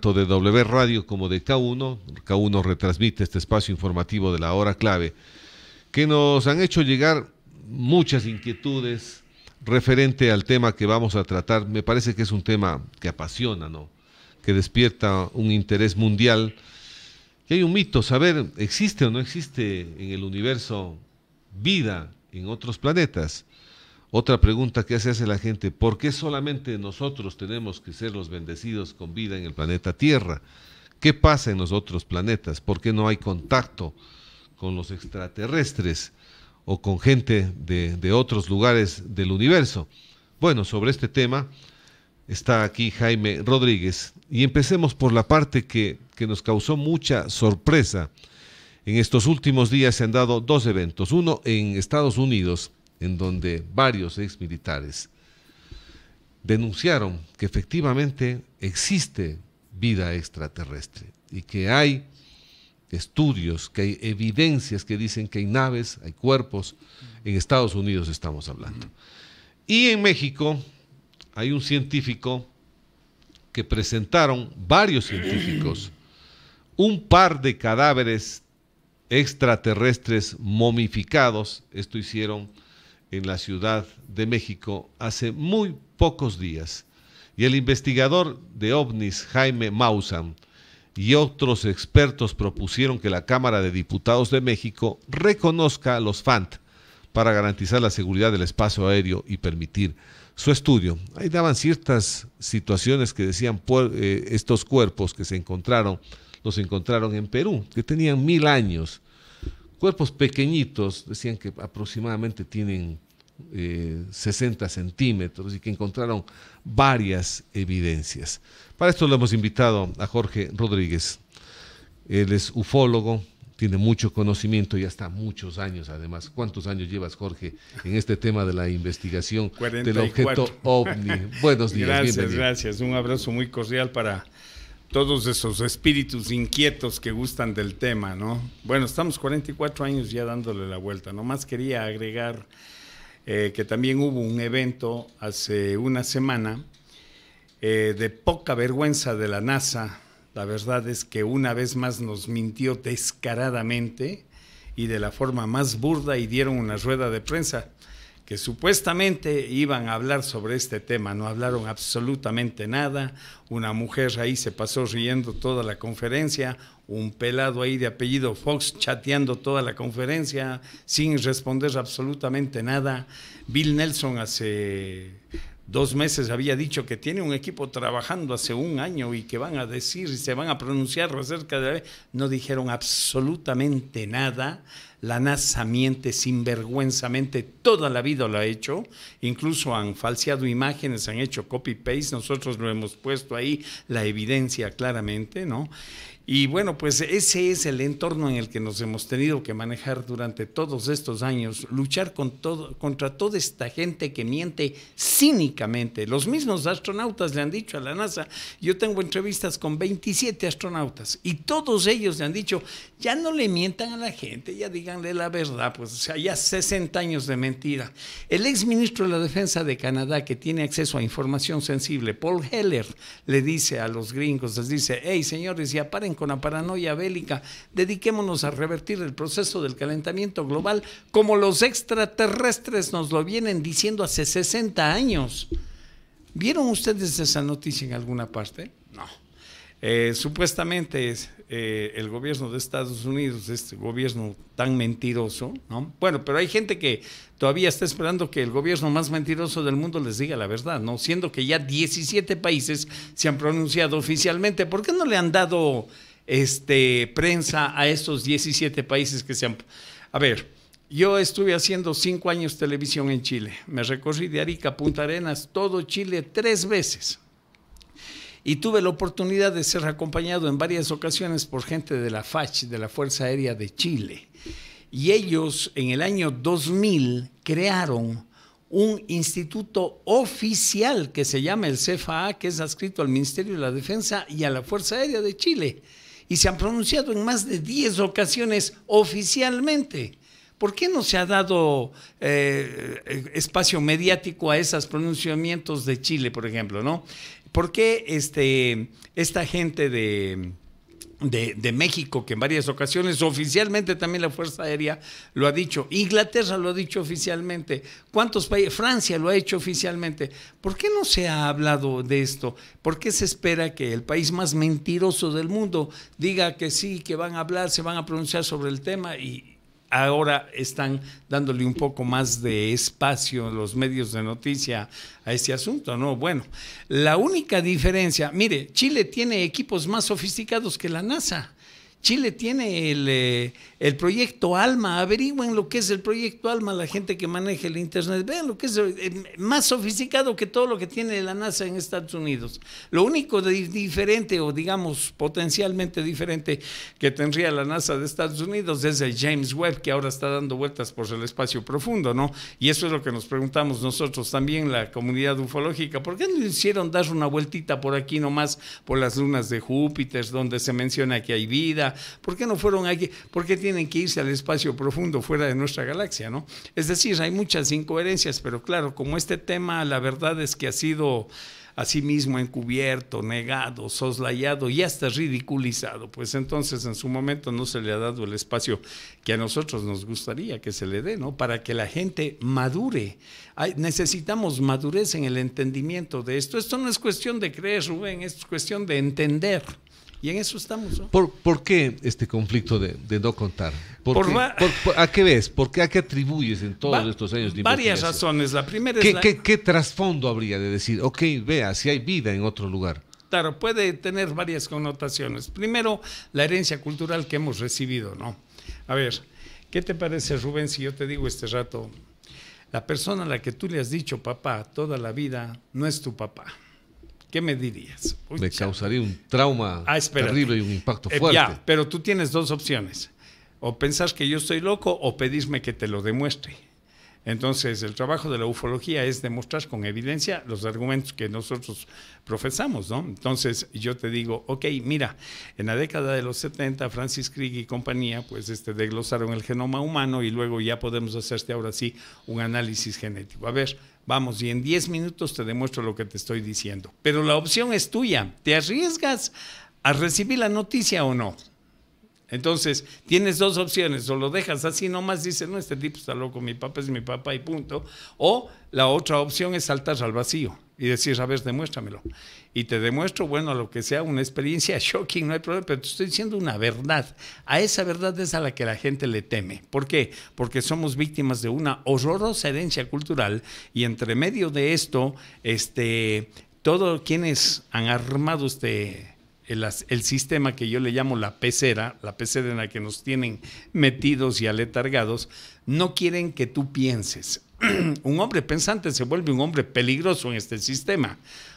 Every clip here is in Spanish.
tanto de W Radio como de K1. K1 retransmite este espacio informativo de la hora clave, que nos han hecho llegar muchas inquietudes referente al tema que vamos a tratar. Me parece que es un tema que apasiona, ¿no? que despierta un interés mundial. Y hay un mito, saber, ¿existe o no existe en el universo vida en otros planetas? Otra pregunta que se hace la gente, ¿por qué solamente nosotros tenemos que ser los bendecidos con vida en el planeta Tierra? ¿Qué pasa en los otros planetas? ¿Por qué no hay contacto con los extraterrestres o con gente de, otros lugares del universo? Bueno, sobre este tema está aquí Jaime Rodríguez y empecemos por la parte que, que nos causó mucha sorpresa. En estos últimos días se han dado dos eventos, uno en Estados Unidos, en donde varios ex militares denunciaron que efectivamente existe vida extraterrestre y que hay estudios, que hay evidencias que dicen que hay naves, hay cuerpos. En Estados Unidos estamos hablando. Y en México hay un científico que presentaron varios científicos un par de cadáveres extraterrestres momificados. Esto hicieron en la Ciudad de México hace muy pocos días. Y el investigador de ovnis, Jaime mausan y otros expertos propusieron que la Cámara de Diputados de México reconozca a los FANT para garantizar la seguridad del espacio aéreo y permitir su estudio. Ahí daban ciertas situaciones que decían eh, estos cuerpos que se encontraron, los encontraron en Perú, que tenían mil años Cuerpos pequeñitos, decían que aproximadamente tienen 60 eh, centímetros y que encontraron varias evidencias. Para esto lo hemos invitado a Jorge Rodríguez. Él es ufólogo, tiene mucho conocimiento y hasta muchos años además. ¿Cuántos años llevas, Jorge, en este tema de la investigación del objeto ovni? Buenos días. Gracias, gracias. Un abrazo muy cordial para todos esos espíritus inquietos que gustan del tema, ¿no? Bueno, estamos 44 años ya dándole la vuelta. Nomás quería agregar eh, que también hubo un evento hace una semana eh, de poca vergüenza de la NASA. La verdad es que una vez más nos mintió descaradamente y de la forma más burda y dieron una rueda de prensa que supuestamente iban a hablar sobre este tema, no hablaron absolutamente nada, una mujer ahí se pasó riendo toda la conferencia, un pelado ahí de apellido Fox chateando toda la conferencia sin responder absolutamente nada. Bill Nelson hace dos meses había dicho que tiene un equipo trabajando hace un año y que van a decir y se van a pronunciar acerca de... No dijeron absolutamente nada la NASA miente sinvergüenzamente, toda la vida lo ha hecho, incluso han falseado imágenes, han hecho copy-paste, nosotros lo hemos puesto ahí, la evidencia claramente, ¿no? Y bueno, pues ese es el entorno en el que nos hemos tenido que manejar durante todos estos años, luchar contra toda esta gente que miente cínicamente. Los mismos astronautas le han dicho a la NASA, yo tengo entrevistas con 27 astronautas y todos ellos le han dicho, ya no le mientan a la gente, ya digan de la verdad, pues ya 60 años de mentira. El ex ministro de la Defensa de Canadá, que tiene acceso a información sensible, Paul Heller, le dice a los gringos, les dice, hey señores, ya paren con la paranoia bélica, dediquémonos a revertir el proceso del calentamiento global como los extraterrestres nos lo vienen diciendo hace 60 años. ¿Vieron ustedes esa noticia en alguna parte? Eh, supuestamente eh, el gobierno de Estados Unidos, este gobierno tan mentiroso, ¿no? Bueno, pero hay gente que todavía está esperando que el gobierno más mentiroso del mundo les diga la verdad, ¿no? Siendo que ya 17 países se han pronunciado oficialmente. ¿Por qué no le han dado este, prensa a estos 17 países que se han... A ver, yo estuve haciendo cinco años televisión en Chile. Me recorrí de Arica Punta Arenas, todo Chile, tres veces y tuve la oportunidad de ser acompañado en varias ocasiones por gente de la FACH, de la Fuerza Aérea de Chile. Y ellos en el año 2000 crearon un instituto oficial que se llama el CFA, que es adscrito al Ministerio de la Defensa y a la Fuerza Aérea de Chile. Y se han pronunciado en más de 10 ocasiones oficialmente. ¿Por qué no se ha dado eh, eh, espacio mediático a esos pronunciamientos de Chile, por ejemplo? ¿no? ¿por qué este, esta gente de, de, México, que en varias ocasiones, oficialmente también la Fuerza Aérea lo ha dicho, Inglaterra lo ha dicho oficialmente, ¿cuántos países? Francia lo ha hecho oficialmente. ¿Por qué no se ha hablado de esto? ¿Por qué se espera que el país más mentiroso del mundo diga que sí, que van a hablar, se van a pronunciar sobre el tema y, ahora están dándole un poco más de espacio los medios de noticia a este asunto, ¿no? Bueno, la única diferencia, mire, Chile tiene equipos más sofisticados que la NASA. Chile tiene eh, el, proyecto Alma, averigüen lo que es el proyecto Alma, la gente que maneja el Internet, vean lo que es eh, más sofisticado que todo lo que tiene la NASA en Estados Unidos. Lo único diferente o digamos potencialmente diferente que tendría la NASA de Estados Unidos es el James Webb, que ahora está dando vueltas por el espacio profundo, ¿no? Y eso es lo que nos preguntamos nosotros también, la comunidad ufológica, ¿por qué no hicieron dar una vueltita por aquí nomás, por las lunas de Júpiter, donde se menciona que hay vida? ¿Por qué no fueron aquí? ¿Por qué tienen que irse al espacio profundo fuera de nuestra galaxia? ¿no? Es decir, hay muchas incoherencias, pero claro, como este tema, la verdad es que ha sido a sí encubierto, negado, soslayado y hasta ridiculizado, pues entonces en su momento no se le ha dado el espacio que a nosotros nos gustaría que se le dé, ¿no? Para que la gente madure. necesitamos madurez en el entendimiento de esto. Esto no es cuestión de creer, Rubén, es cuestión de entender. Y en eso estamos. ¿Por, ¿Por, qué este conflicto de, no contar? ¿Por ¿A qué ves? ¿Por qué, ¿A qué atribuyes en todos estos años Varias razones. La primera es ¿Qué, ¿Qué trasfondo habría de decir? Ok, vea, si hay vida en otro lugar. Claro, puede tener varias connotaciones. Primero, la herencia cultural que hemos recibido, ¿no? A ver, ¿qué te parece, Rubén, si yo te digo este rato, la persona a la que tú le has dicho papá toda la vida no es tu papá? ¿Qué me dirías? me causaría un trauma ah, terrible y un impacto eh, fuerte. ya, pero tú tienes dos opciones. O pensar que yo estoy loco o pedirme que te lo demuestre. Entonces, el trabajo de la ufología es demostrar con evidencia los argumentos que nosotros profesamos, ¿no? Entonces, yo te digo, ok, mira, en la década de los 70, Francis Crick y compañía, pues, este, desglosaron el genoma humano y luego ya podemos hacerte ahora sí un análisis genético. A ver, Vamos, y en 10 minutos te demuestro lo que te estoy diciendo. Pero la opción es tuya. ¿Te arriesgas a recibir la noticia o no? Entonces, tienes dos opciones, o lo dejas así nomás, dices, no, este tipo está loco, mi papá es mi papá y punto. O la otra opción es saltar al vacío y decir, a ver, demuéstramelo. Y te demuestro, bueno, lo que sea, una experiencia shocking, no hay problema, pero te estoy diciendo una verdad. A esa verdad es a la que la gente le teme. ¿Por qué? Porque somos víctimas de una horrorosa herencia cultural y entre medio de esto, este, todos quienes han armado este... El, el, sistema que yo le llamo la pecera, la pecera en la que nos tienen metidos y aletargados, no quieren que tú pienses un hombre pensante se vuelve un hombre peligroso en este sistema,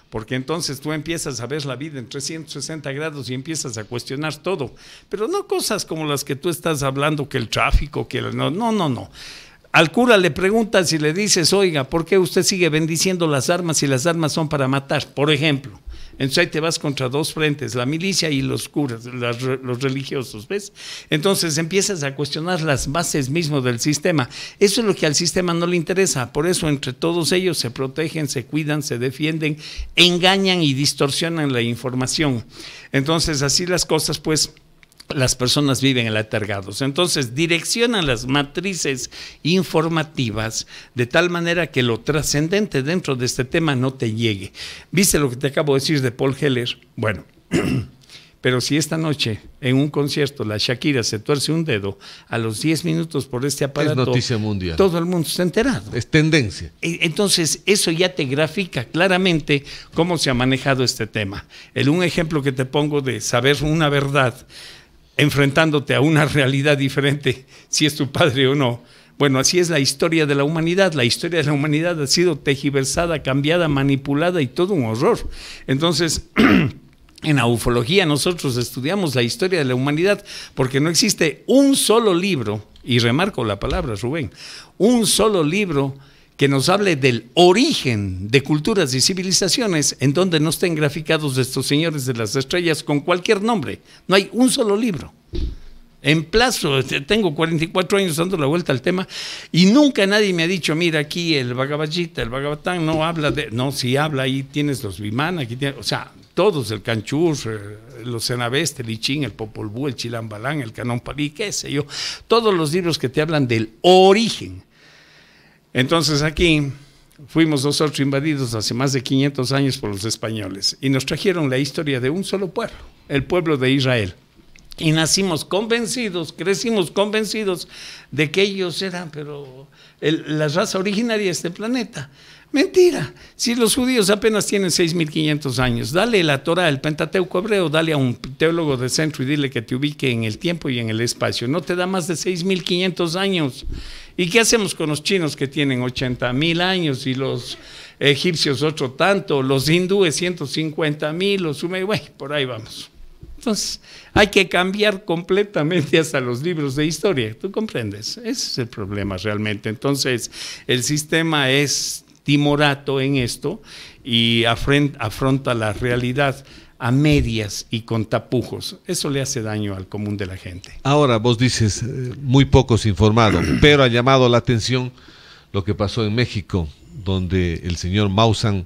porque entonces tú empiezas a ver la vida en 360 grados y empiezas a cuestionar todo, pero no cosas como las que tú estás hablando, que el tráfico, que No, no, no. no. Al cura le preguntas y le dices, oiga, ¿por qué usted sigue bendiciendo las armas si las armas son para matar? Por ejemplo. Entonces ahí te vas contra dos frentes, la milicia y los curas, los religiosos, ¿ves? Entonces empiezas a cuestionar las bases mismo del sistema. Eso es lo que al sistema no le interesa. Por eso entre todos ellos se protegen, se cuidan, se defienden, engañan y distorsionan la información. Entonces así las cosas, pues las personas viven en aletargados. Entonces, direccionan las matrices informativas de tal manera que lo trascendente dentro de este tema no te llegue. ¿Viste lo que te acabo de decir de Paul Heller? Bueno. Pero si esta noche en un concierto la Shakira se tuerce un dedo a los 10 minutos por este aparato, noticia mundial. Todo el mundo se enterado. Es tendencia. E, entonces, eso ya te grafica claramente cómo se ha manejado este tema. un ejemplo que te pongo de saber una verdad enfrentándote a una realidad diferente, si es tu padre o no. Bueno, así es la historia de la humanidad. La historia de la humanidad ha sido tejiversada, cambiada, manipulada y todo un horror. Entonces, en la ufología nosotros estudiamos la historia de la humanidad porque no existe un solo libro, y remarco la palabra, Rubén, un solo libro que nos hable del origen de culturas y civilizaciones en donde no estén graficados estos señores de las estrellas con cualquier nombre. No hay un solo libro. En plazo, tengo 44 años dando la vuelta al tema y nunca nadie me ha dicho, mira, aquí el Bhagavad el Bhagavatán no habla de... No, si habla, ahí tienes los Vimana, aquí O sea, todos, el Canchur, eh, los Senabeste, el Ichín, el Popol Vuh, el Chilambalán, el Canón Palí, qué sé yo. Todos los libros que te hablan del origen entonces aquí fuimos nosotros invadidos hace más de 500 años por los españoles y nos trajeron la historia de un solo pueblo, el pueblo de Israel. Y nacimos convencidos, crecimos convencidos de que ellos eran, pero la raza originaria de este planeta. Mentira. Si los judíos apenas tienen 6.500 años, dale la Torah, el Pentateuco hebreo, dale a un teólogo de centro y dile que te ubique en el tiempo y en el espacio. No te da más de 6.500 años. ¿Y qué hacemos con los chinos que tienen 80.000 años y los egipcios otro tanto, los hindúes 150.000, los sumerios, bueno, por ahí vamos. Entonces, hay que cambiar completamente hasta los libros de historia, tú comprendes, ese es el problema realmente. Entonces, el sistema es timorato en esto y afronta la realidad a medias y con tapujos. Eso le hace daño al común de la gente. Ahora vos dices, eh, muy pocos informados, pero ha llamado la atención lo que pasó en México, donde el señor Mausan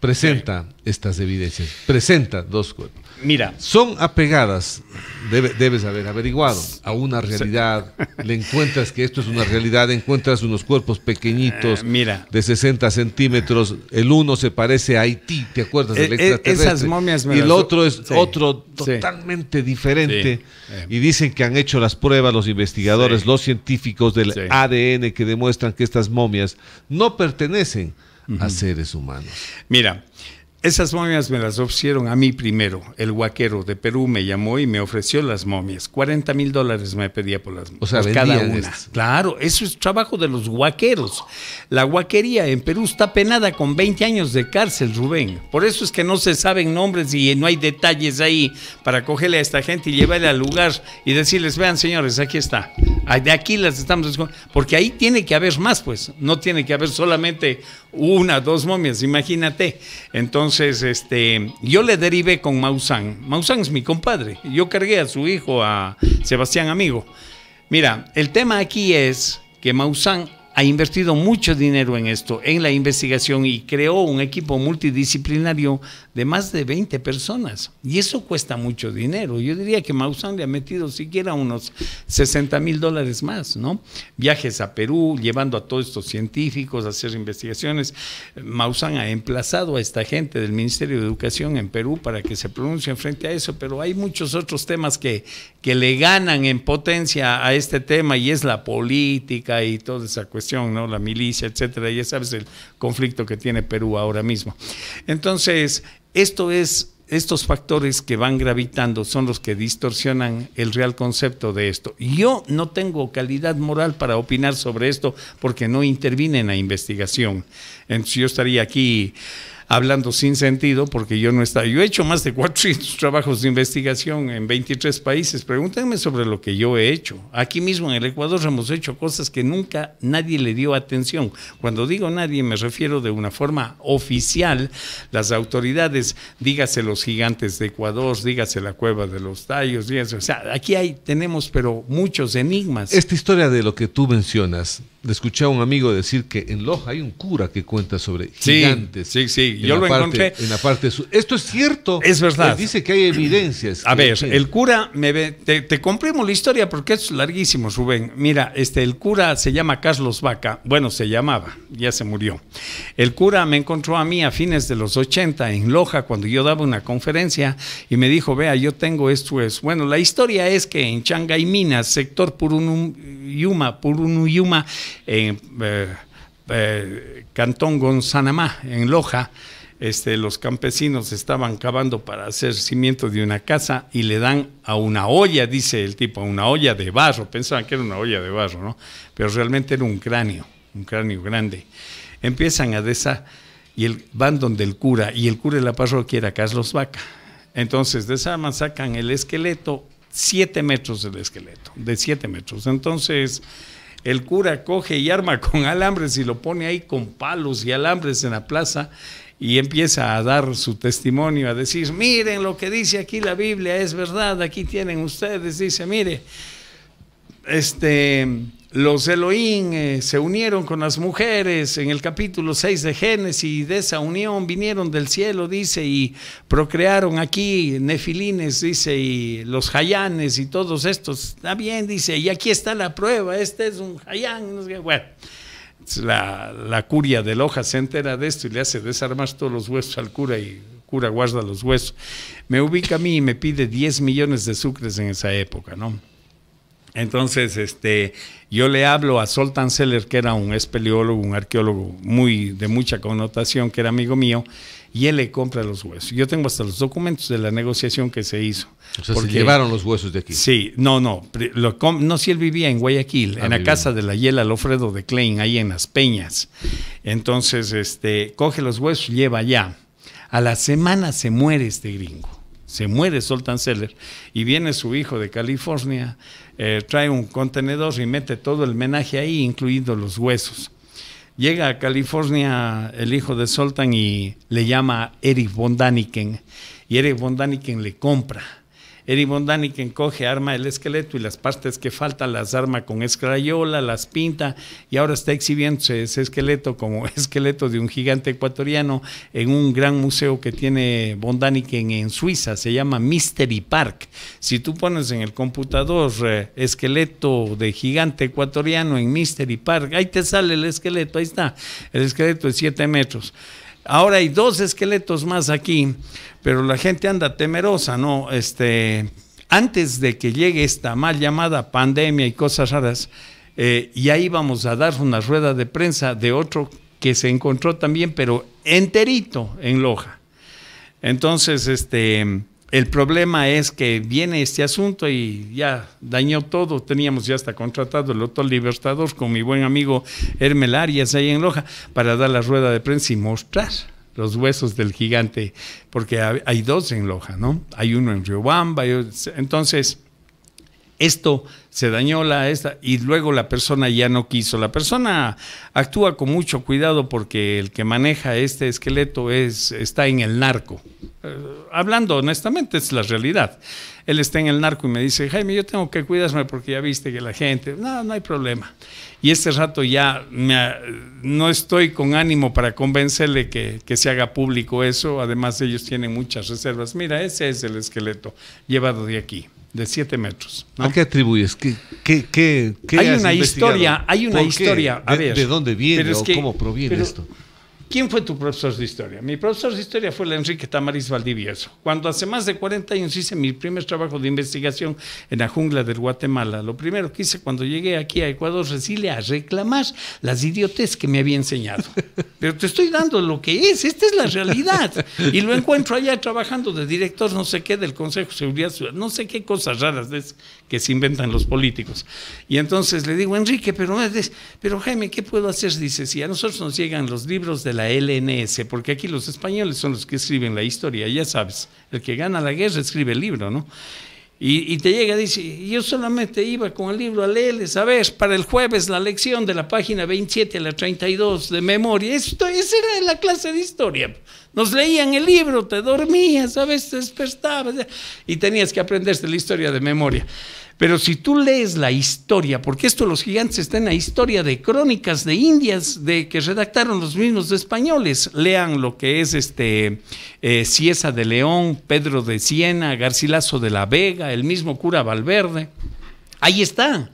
presenta estas evidencias, presenta dos cuerpos. Mira. Son apegadas, debes haber averiguado, a una realidad. Le encuentras que esto es una realidad, encuentras unos cuerpos pequeñitos, eh, mira. de 60 centímetros. El uno se parece a Haití, ¿te acuerdas? Eh, eh, esas momias Y el otro es otro totalmente diferente. Y dicen que han hecho las pruebas los investigadores, los científicos del ADN que demuestran que estas momias no pertenecen a seres humanos. Mira. Esas momias me las ofrecieron a mí primero. El huaquero de Perú me llamó y me ofreció las momias. 40 mil dólares me pedía por las momias. O sea, cada una. Claro, eso es trabajo de los huaqueros. La huaquería en Perú está penada con 20 años de cárcel, Rubén. Por eso es que no se saben nombres y no hay detalles ahí para cogerle a esta gente y llevarle al lugar y decirles, vean señores, aquí está. De aquí las estamos... Porque ahí tiene que haber más, pues. No tiene que haber solamente una, dos momias, imagínate. Entonces entonces, este, yo le derivé con Maussan. Maussan es mi compadre. Yo cargué a su hijo, a Sebastián Amigo. Mira, el tema aquí es que Maussan ha invertido mucho dinero en esto, en la investigación y creó un equipo multidisciplinario de más de 20 personas. Y eso cuesta mucho dinero. Yo diría que Maussan le ha metido siquiera unos 60 mil dólares más, ¿no? Viajes a Perú, llevando a todos estos científicos a hacer investigaciones. Maussan ha emplazado a esta gente del Ministerio de Educación en Perú para que se pronuncien frente a eso, pero hay muchos otros temas que, que le ganan en potencia a este tema y es la política y toda esa cuestión, ¿no? La milicia, etcétera. Ya sabes el conflicto que tiene Perú ahora mismo. Entonces, esto es estos factores que van gravitando son los que distorsionan el real concepto de esto. Yo no tengo calidad moral para opinar sobre esto porque no intervine en la investigación. Entonces yo estaría aquí hablando sin sentido porque yo no estaba. Yo he hecho más de 400 trabajos de investigación en 23 países. Pregúntenme sobre lo que yo he hecho. Aquí mismo en el Ecuador hemos hecho cosas que nunca nadie le dio atención. Cuando digo nadie me refiero de una forma oficial. Las autoridades, dígase los gigantes de Ecuador, dígase la cueva de los tallos, dígase, o sea, aquí hay, tenemos pero muchos enigmas. Esta historia de lo que tú mencionas, le escuché a un amigo decir que en Loja hay un cura que cuenta sobre gigantes. sí, sí yo lo encontré. la parte Esto es cierto. Es verdad. Eh, dice que hay evidencias. A ver, el cura me ve. Te, comprimo la historia porque es larguísimo, Rubén. Mira, este, el cura se llama Carlos Vaca. Bueno, se llamaba, ya se murió. El cura me encontró a mí a fines de los 80 en Loja cuando yo daba una conferencia y me dijo: Vea, yo tengo esto, es. Bueno, la historia es que en Changay Minas, sector Purunuyuma, Purunuyuma, eh, eh, eh Cantón Gonzanamá, en Loja. Este, los campesinos estaban cavando para hacer cimiento de una casa y le dan a una olla, dice el tipo, a una olla de barro. Pensaban que era una olla de barro, ¿no? Pero realmente era un cráneo, un cráneo grande. Empiezan a desa y el, van donde el cura, y el cura de la parroquia era Carlos Vaca. Entonces desarman, sacan el esqueleto, siete metros del esqueleto, de siete metros. Entonces el cura coge y arma con alambres y lo pone ahí con palos y alambres en la plaza y empieza a dar su testimonio, a decir, miren lo que dice aquí la Biblia, es verdad, aquí tienen ustedes, dice, mire, este, los Elohim eh, se unieron con las mujeres en el capítulo 6 de Génesis y de esa unión vinieron del cielo, dice, y procrearon aquí nefilines, dice, y los jayanes y todos estos. Está bien, dice, y aquí está la prueba, este es un jayán. Bueno, la, la curia de Loja se entera de esto y le hace desarmar todos los huesos al cura y cura guarda los huesos. Me ubica a mí y me pide 10 millones de sucres en esa época, ¿no? Entonces, este, yo le hablo a Soltan Seller, que era un espeleólogo, un arqueólogo muy, de mucha connotación, que era amigo mío, y él le compra los huesos. Yo tengo hasta los documentos de la negociación que se hizo. llevaron los huesos de aquí. Sí, no, no. no, si él vivía en Guayaquil, ah, en la casa de la Yela Lofredo de Klein, ahí en Las Peñas. Entonces, este, coge los huesos, lleva allá. A la semana se muere este gringo. Se muere Soltan Seller y viene su hijo de California, eh, trae un contenedor y mete todo el menaje ahí, incluidos los huesos. Llega a California el hijo de Soltan y le llama Eric von Daniken. Y Eric von Daniken le compra Eri Bondani que encoge, arma el esqueleto y las partes que faltan las arma con escrayola, las pinta y ahora está exhibiéndose ese esqueleto como esqueleto de un gigante ecuatoriano en un gran museo que tiene Bondaniken en Suiza, se llama Mystery Park. Si tú pones en el computador eh, esqueleto de gigante ecuatoriano en Mystery Park, ahí te sale el esqueleto, ahí está, el esqueleto de 7 metros. Ahora hay dos esqueletos más aquí, pero la gente anda temerosa, ¿no? Este, antes de que llegue esta mal llamada pandemia y cosas raras, eh, y ahí vamos a dar una rueda de prensa de otro que se encontró también, pero enterito en Loja. Entonces, este, el problema es que viene este asunto y ya dañó todo. Teníamos ya hasta contratado el otro Libertador con mi buen amigo Hermel Arias ahí en Loja para dar la rueda de prensa y mostrar los huesos del gigante, porque hay dos en Loja, ¿no? Hay uno en Riobamba, entonces esto se dañó la esta y luego la persona ya no quiso. La persona actúa con mucho cuidado porque el que maneja este esqueleto es está en el narco. Eh, hablando honestamente es la realidad. Él está en el narco y me dice, "Jaime, yo tengo que cuidarme porque ya viste que la gente, no, no hay problema." Y este rato ya no estoy con ánimo para convencerle que, que se haga público eso, además ellos tienen muchas reservas. Mira, ese es el esqueleto llevado de aquí de 7 metros. ¿A qué atribuyes? ¿Qué, qué, qué, hay, una historia, hay una historia, ¿De dónde viene o cómo proviene esto? ¿Quién fue tu profesor de historia? Mi profesor de historia fue el Enrique Tamariz Valdivieso. Cuando hace más de 40 años hice mi primer trabajo de investigación en la jungla del Guatemala, lo primero que hice cuando llegué aquí a Ecuador irle a reclamar las idiotez que me había enseñado. Pero te estoy dando lo que es, esta es la realidad. Y lo encuentro allá trabajando de director no sé qué del Consejo de Seguridad no sé qué cosas raras que se inventan los políticos. Y entonces le digo, Enrique, pero, pero Jaime, ¿qué puedo hacer? Dice, si a nosotros nos llegan los libros de la LNS, porque aquí los españoles son los que escriben la historia, ya sabes, el que gana la guerra escribe el libro, ¿no? Y, te llega, dice, yo solamente iba con el libro a leerles, ver, para el jueves la lección de la página 27 a la 32 de memoria, esto, esa era la clase de historia. Nos leían el libro, te dormías, a veces despertabas y tenías que aprenderte la historia de memoria. Pero si tú lees la historia, porque esto los gigantes está en la historia de crónicas de indias de que redactaron los mismos españoles, lean lo que es este eh, Ciesa de León, Pedro de Siena, Garcilaso de la Vega, el mismo cura Valverde. Ahí está.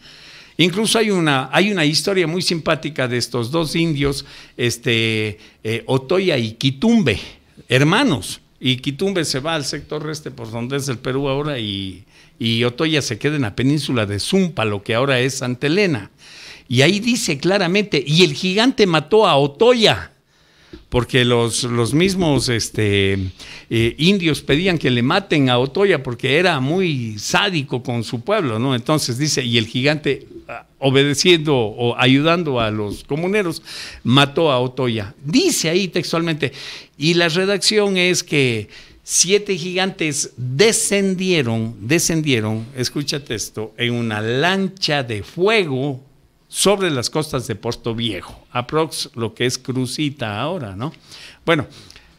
Incluso hay una, hay una historia muy simpática de estos dos indios, este, eh, Otoya y Quitumbe, hermanos. Y Quitumbe se va al sector este por donde es el Perú ahora y y Otoya se queda en la península de Zumpa, lo que ahora es Santa Elena. Y ahí dice claramente, y el gigante mató a Otoya, porque los, los mismos este, eh, indios pedían que le maten a Otoya porque era muy sádico con su pueblo, ¿no? Entonces dice, y el gigante ah, obedeciendo o ayudando a los comuneros, mató a Otoya. Dice ahí textualmente, y la redacción es que siete gigantes descendieron, descendieron, escúchate esto, en una lancha de fuego sobre las costas de Puerto Viejo, aprox lo que es Crucita ahora, ¿no? Bueno,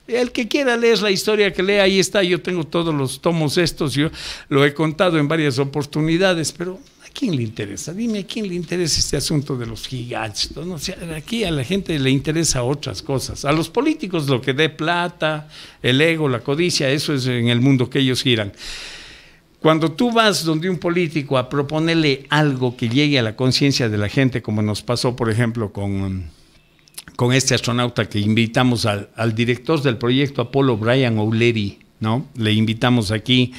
el que quiera leer la historia que lea, ahí está, yo tengo todos los tomos estos, yo lo he contado en varias oportunidades, pero quién le interesa? Dime, ¿a quién le interesa este asunto de los gigantes? No, aquí a la gente le interesa otras cosas. A los políticos lo que dé plata, el ego, la codicia, eso es en el mundo que ellos giran. Cuando tú vas donde un político a proponerle algo que llegue a la conciencia de la gente, como nos pasó, por ejemplo, con, con este astronauta que invitamos al, director del proyecto Apolo, Brian O'Leary, ¿no? Le invitamos aquí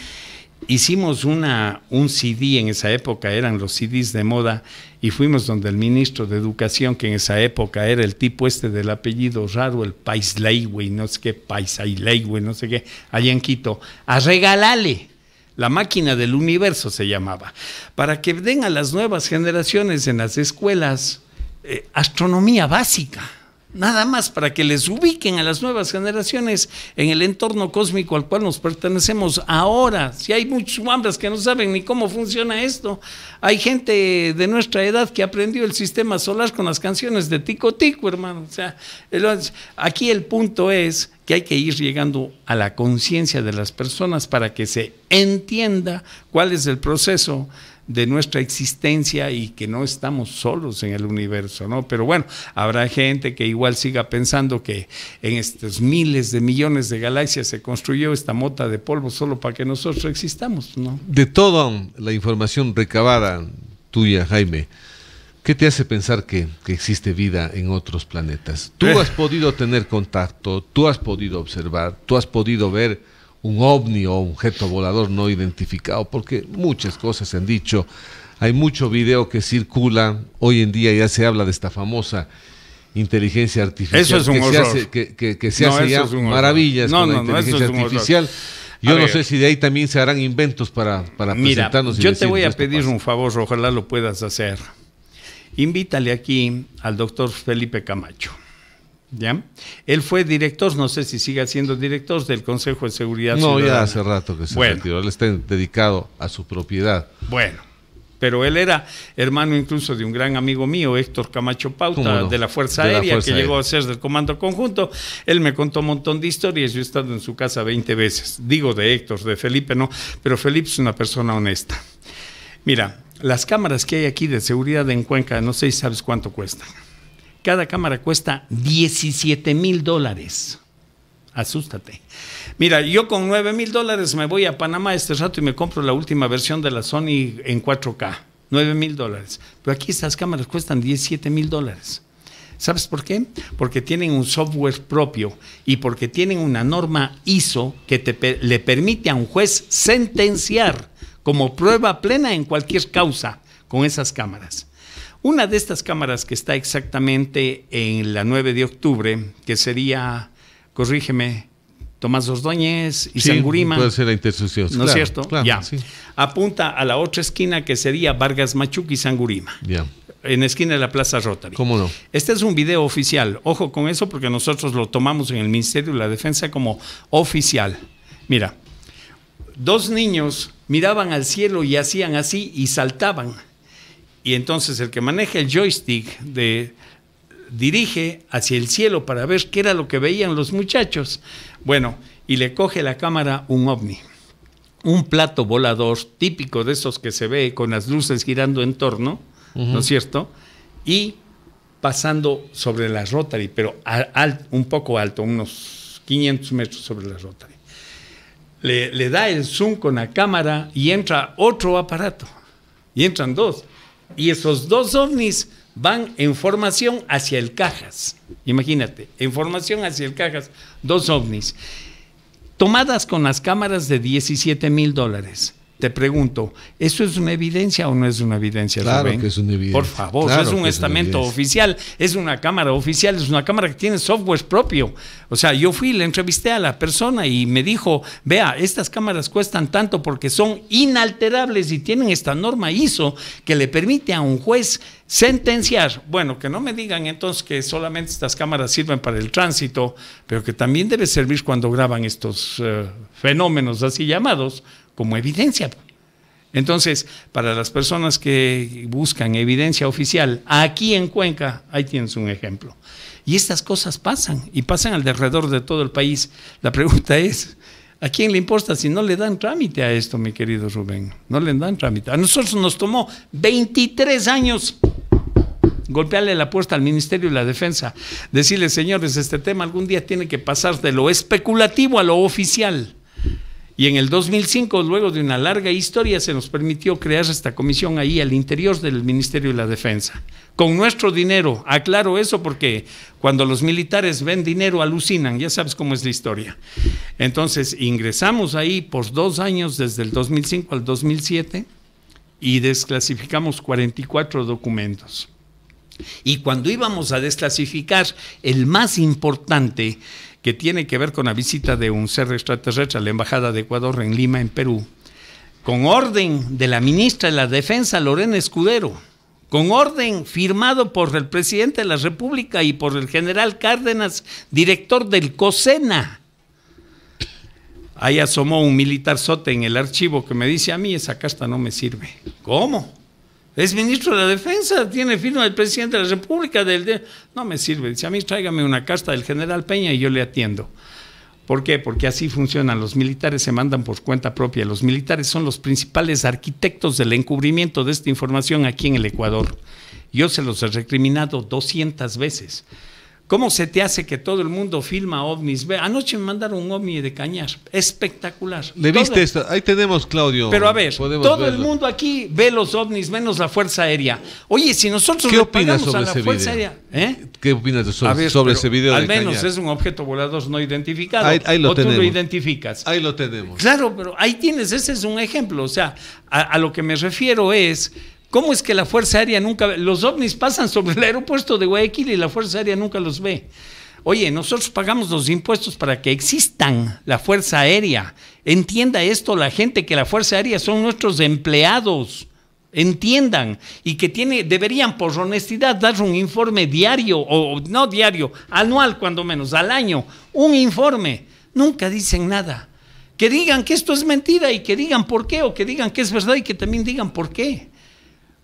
hicimos una, un CD, en esa época eran los CDs de moda, y fuimos donde el ministro de Educación, que en esa época era el tipo este del apellido raro, el Paisleiwe, no sé qué, paisleywey, no sé qué, allá en Quito, a regalarle. La máquina del universo se llamaba, para que den a las nuevas generaciones en las escuelas eh, astronomía básica nada más para que les ubiquen a las nuevas generaciones en el entorno cósmico al cual nos pertenecemos ahora. Si hay muchos hombres que no saben ni cómo funciona esto, hay gente de nuestra edad que aprendió el sistema solar con las canciones de Tico Tico, hermano. O sea, aquí el punto es que hay que ir llegando a la conciencia de las personas para que se entienda cuál es el proceso de nuestra existencia y que no estamos solos en el universo, ¿no? Pero bueno, habrá gente que igual siga pensando que en estos miles de millones de galaxias se construyó esta mota de polvo solo para que nosotros existamos, ¿no? De toda la información recabada tuya, Jaime, ¿Qué te hace pensar que, que, existe vida en otros planetas? Tú eh. has podido tener contacto, tú has podido observar, tú has podido ver un ovni o un objeto volador no identificado, porque muchas cosas se han dicho. Hay mucho video que circula, hoy en día ya se habla de esta famosa inteligencia artificial. Eso es un que horror. Se hace, que, se hace ya maravillas con la inteligencia artificial. Yo no sé si de ahí también se harán inventos para, presentarnos. yo te voy a pedir un favor, ojalá lo puedas hacer. Invítale aquí al doctor Felipe Camacho. ¿Ya? Él fue director, no sé si sigue siendo director del Consejo de Seguridad no, No, ya hace rato que se bueno. retiró. Él está dedicado a su propiedad. Bueno, pero él era hermano incluso de un gran amigo mío, Héctor Camacho Pauta, de la Fuerza Aérea, que llegó a ser del Comando Conjunto. Él me contó un montón de historias. Yo he estado en su casa 20 veces. Digo de Héctor, de Felipe no, pero Felipe es una persona honesta. Mira, las cámaras que hay aquí de seguridad en Cuenca, no sé si sabes cuánto cuestan. Cada cámara cuesta 17 mil dólares. Asústate. Mira, yo con 9 mil dólares me voy a Panamá este rato y me compro la última versión de la Sony en 4K. 9 mil dólares. Pero aquí estas cámaras cuestan 17 mil dólares. ¿Sabes por qué? Porque tienen un software propio y porque tienen una norma ISO que te, le permite a un juez sentenciar como prueba plena en cualquier causa con esas cámaras. Una de estas cámaras que está exactamente en la 9 de octubre, que sería, corrígeme, Tomás Ordóñez y sí, Sangurima. Puede ser la intersección. ¿No es cierto? Claro, Sí. Apunta a la otra esquina que sería Vargas Machuca y Sangurima. Ya. En esquina de la Plaza Rotary. ¿Cómo no? Este es un video oficial. Ojo con eso porque nosotros lo tomamos en el Ministerio de la Defensa como oficial. Mira, dos niños miraban al cielo y hacían así y saltaban. Y entonces el que maneja el joystick dirige hacia el cielo para ver qué era lo que veían los muchachos. Bueno, y le coge la cámara un ovni, un plato volador típico de esos que se ve con las luces girando en torno, ¿no es cierto? Y pasando sobre la Rotary, pero un poco alto, unos 500 metros sobre la Rotary. Le, le da el zoom con la cámara y entra otro aparato. Y entran dos y esos dos ovnis van en formación hacia el Cajas. Imagínate, en formación hacia el Cajas, dos ovnis. Tomadas con las cámaras de 17 mil dólares te pregunto, ¿eso es una evidencia o no es una evidencia? Claro que es una evidencia. Por favor, es un estamento oficial, es una cámara oficial, es una cámara que tiene software propio. O sea, yo fui, le entrevisté a la persona y me dijo, vea, estas cámaras cuestan tanto porque son inalterables y tienen esta norma ISO que le permite a un juez sentenciar. Bueno, que no me digan entonces que solamente estas cámaras sirven para el tránsito, pero que también debe servir cuando graban estos eh, fenómenos así llamados como evidencia. Entonces, para las personas que buscan evidencia oficial, aquí en Cuenca, ahí tienes un ejemplo. Y estas cosas pasan, y pasan alrededor de todo el país. La pregunta es, ¿a quién le importa si no le dan trámite a esto, mi querido Rubén? No le dan trámite. A nosotros nos tomó 23 años golpearle la puerta al Ministerio de la Defensa, decirle, señores, este tema algún día tiene que pasar de lo especulativo a lo oficial. Y en el 2005, luego de una larga historia, se nos permitió crear esta comisión ahí al interior del Ministerio de la Defensa. Con nuestro dinero, aclaro eso porque cuando los militares ven dinero alucinan, ya sabes cómo es la historia. Entonces ingresamos ahí por dos años, desde el 2005 al 2007, y desclasificamos 44 documentos. Y cuando íbamos a desclasificar el más importante, que tiene que ver con la visita de un ser extraterrestre a la Embajada de Ecuador en Lima, en Perú, con orden de la ministra de la Defensa, Lorena Escudero, con orden firmado por el presidente de la República y por el general Cárdenas, director del COSENA. Ahí asomó un militar sote en el archivo que me dice, a mí esa casta no me sirve. ¿Cómo? Es ministro de Defensa, tiene firma del presidente de la República. Del No me sirve. Dice, a mí tráigame una carta del general Peña y yo le atiendo. ¿Por qué? Porque así funcionan. Los militares se mandan por cuenta propia. Los militares son los principales arquitectos del encubrimiento de esta información aquí en el Ecuador. Yo se los he recriminado 200 veces. ¿Cómo se te hace que todo el mundo filma ovnis? Anoche me mandaron un ovni de Cañar, espectacular. ¿Le viste esto? Ahí tenemos, Claudio. Pero a ver, todo el mundo aquí ve los ovnis, menos la Fuerza Aérea. Oye, si nosotros ¿Qué opinas sobre la Fuerza Aérea... ¿eh? ¿Qué opinas sobre, sobre ese video? Al menos es un objeto volador no identificado. Ahí, lo o tú lo identificas. Ahí lo tenemos. Claro, pero ahí tienes, ese es un ejemplo. O sea, a lo que me refiero es ¿Cómo es que la Fuerza Aérea nunca ve? Los ovnis pasan sobre el aeropuerto de Guayaquil y la Fuerza Aérea nunca los ve. Oye, nosotros pagamos los impuestos para que existan la Fuerza Aérea. Entienda esto la gente, que la Fuerza Aérea son nuestros empleados. Entiendan y que tiene, deberían por honestidad dar un informe diario, o no diario, anual cuando menos, al año, un informe. Nunca dicen nada. Que digan que esto es mentira y que digan por qué, o que digan que es verdad y que también digan por qué.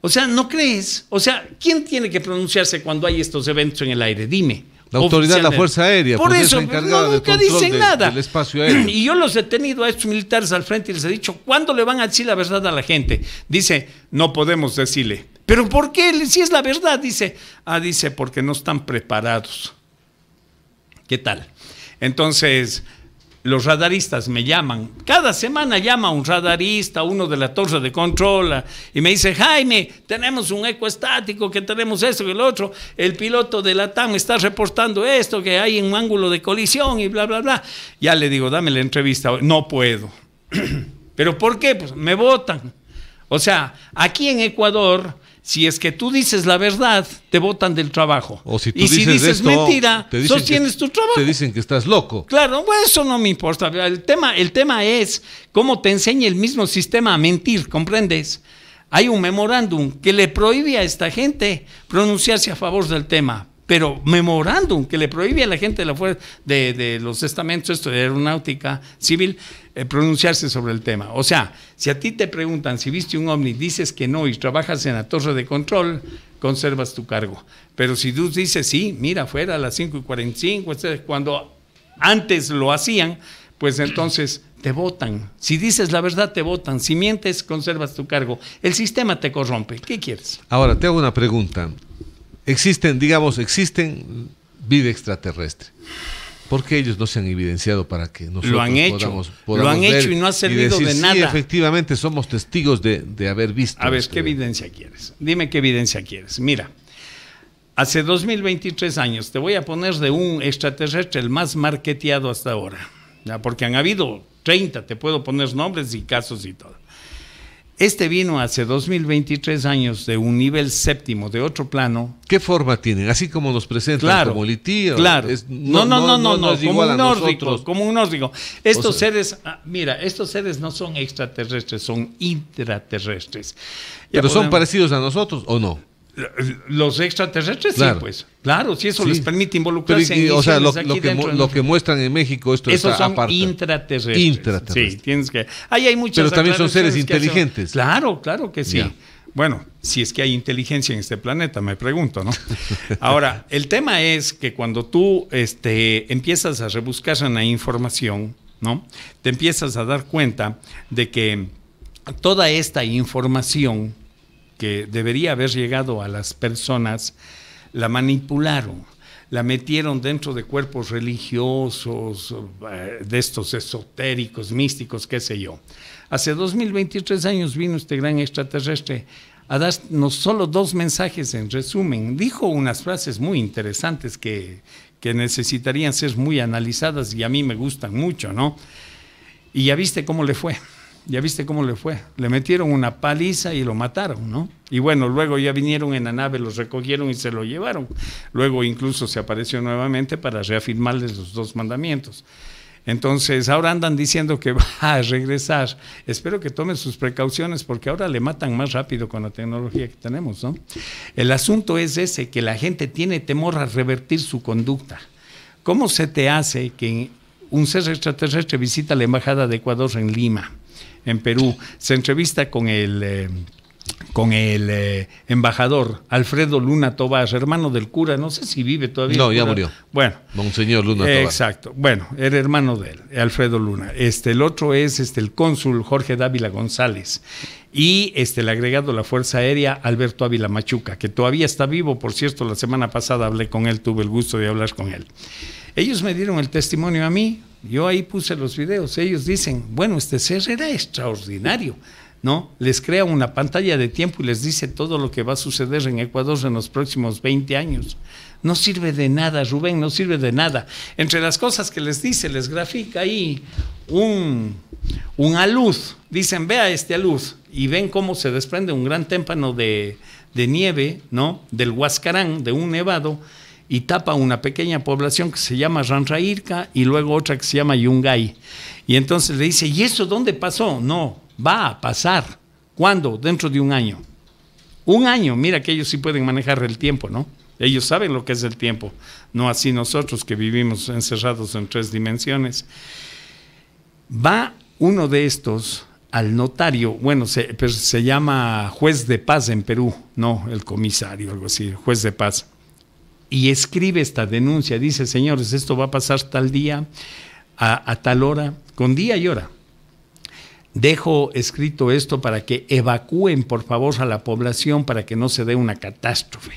O sea, ¿no crees? O sea, ¿quién tiene que pronunciarse cuando hay estos eventos en el aire? Dime. La autoridad de la Fuerza Aérea. Por pues, eso, nunca dicen nada. Y yo los he tenido a estos militares al frente y les he dicho, ¿cuándo le van a decir la verdad a la gente? Dice, no podemos decirle. ¿Pero por qué? Si es la verdad, dice. Ah, dice, porque no están preparados. ¿Qué tal? Entonces, los radaristas me llaman. Cada semana llama un radarista, uno de la torre de control, y me dice, Jaime, tenemos un eco estático, que tenemos esto y el otro, el piloto de la TAM está reportando esto, que hay un ángulo de colisión y bla, bla, bla. Ya le digo, dame la entrevista, no puedo. ¿Pero por qué? Pues me votan. O sea, aquí en Ecuador si es que tú dices la verdad, te botan del trabajo. si y dices si dices mentira, te dicen sostienes tu trabajo. Te dicen que estás loco. Claro, eso no me importa. El tema, el tema es cómo te enseña el mismo sistema a mentir, ¿comprendes? Hay un memorándum que le prohíbe a esta gente pronunciarse a favor del tema pero memorándum que le prohíbe a la gente de, la fuerza, de, los estamentos esto de aeronáutica civil eh, pronunciarse sobre el tema. O sea, si a ti te preguntan si viste un ovni, dices que no y trabajas en la torre de control, conservas tu cargo. Pero si tú dices, sí, mira, afuera a las 5 y 45, este, cuando antes lo hacían, pues entonces te votan. Si dices la verdad, te votan. Si mientes, conservas tu cargo. El sistema te corrompe. ¿Qué quieres? Ahora, te hago una pregunta existen, digamos, existen vida extraterrestre. Porque ellos no se han evidenciado para que nosotros lo han hecho, lo han hecho y no ha servido de nada. Sí, efectivamente, somos testigos de, haber visto. A ver, ¿qué evidencia quieres? Dime qué evidencia quieres. Mira, hace 2023 años te voy a poner de un extraterrestre el más marketeado hasta ahora, ¿ya? porque han habido 30, te puedo poner nombres y casos y todo. Este vino hace 2023 años de un nivel séptimo, de otro plano. ¿Qué forma tienen? Así como nos presentan, claro, como Claro. Es, no, no, no, no, no, como un nórdico, como un nórdico. Estos seres, ah, mira, estos seres no son extraterrestres, son intraterrestres. ¿Pero son parecidos a nosotros o no? Los extraterrestres, sí, pues. Claro, si eso les permite involucrarse O sea, lo, que, muestran en México, esto Esos está son intraterrestres. Sí, tienes que. Ahí hay muchas Pero también son seres inteligentes. Claro, claro que sí. Bueno, si es que hay inteligencia en este planeta, me pregunto, ¿no? Ahora, el tema es que cuando tú este, empiezas a rebuscar en la información, ¿no? Te empiezas a dar cuenta de que toda esta información que debería haber llegado a las personas, la manipularon, la metieron dentro de cuerpos religiosos, eh, de estos esotéricos, místicos, qué sé yo. Hace 2023 años vino este gran extraterrestre a darnos solo dos mensajes en resumen. Dijo unas frases muy interesantes que, que necesitarían ser muy analizadas y a mí me gustan mucho, ¿no? Y ya viste cómo le fue. Ya viste cómo le fue. Le metieron una paliza y lo mataron, ¿no? Y bueno, luego ya vinieron en la nave, los recogieron y se lo llevaron. Luego incluso se apareció nuevamente para reafirmarles los dos mandamientos. Entonces, ahora andan diciendo que va a regresar. Espero que tomen sus precauciones porque ahora le matan más rápido con la tecnología que tenemos, ¿no? El asunto es ese, que la gente tiene temor a revertir su conducta. ¿Cómo se te hace que un ser extraterrestre visita la embajada de Ecuador en Lima? en Perú, se entrevista con el... Eh, con el eh, embajador Alfredo Luna Tobar, hermano del cura, no sé si vive todavía. No, ya murió. Bueno. Monseñor Luna exacto. Bueno, era hermano de él, Alfredo Luna. Este, el otro es este, el cónsul Jorge Dávila González y este, el agregado de la Fuerza Aérea Alberto Ávila Machuca, que todavía está vivo, por cierto, la semana pasada hablé con él, tuve el gusto de hablar con él. Ellos me dieron el testimonio a mí, yo ahí puse los videos. Ellos dicen, bueno, este ser era extraordinario, ¿no? Les crea una pantalla de tiempo y les dice todo lo que va a suceder en Ecuador en los próximos 20 años. No sirve de nada, Rubén, no sirve de nada. Entre las cosas que les dice, les grafica ahí un, un Dicen, vea este luz, Y ven cómo se desprende un gran témpano de, de nieve, ¿no? Del Huascarán, de un nevado y tapa una pequeña población que se llama Ranrairca y luego otra que se llama Yungay. Y entonces le dice, ¿y eso dónde pasó? No, va a pasar. ¿Cuándo? Dentro de un año. Un año, mira que ellos sí pueden manejar el tiempo, ¿no? Ellos saben lo que es el tiempo, no así nosotros que vivimos encerrados en tres dimensiones. Va uno de estos al notario, bueno, se, se llama juez de paz en Perú, no el comisario, algo así, juez de paz y escribe esta denuncia. Dice, señores, esto va a pasar tal día, a, tal hora, con día y hora. Dejo escrito esto para que evacúen, por favor, a la población para que no se dé una catástrofe.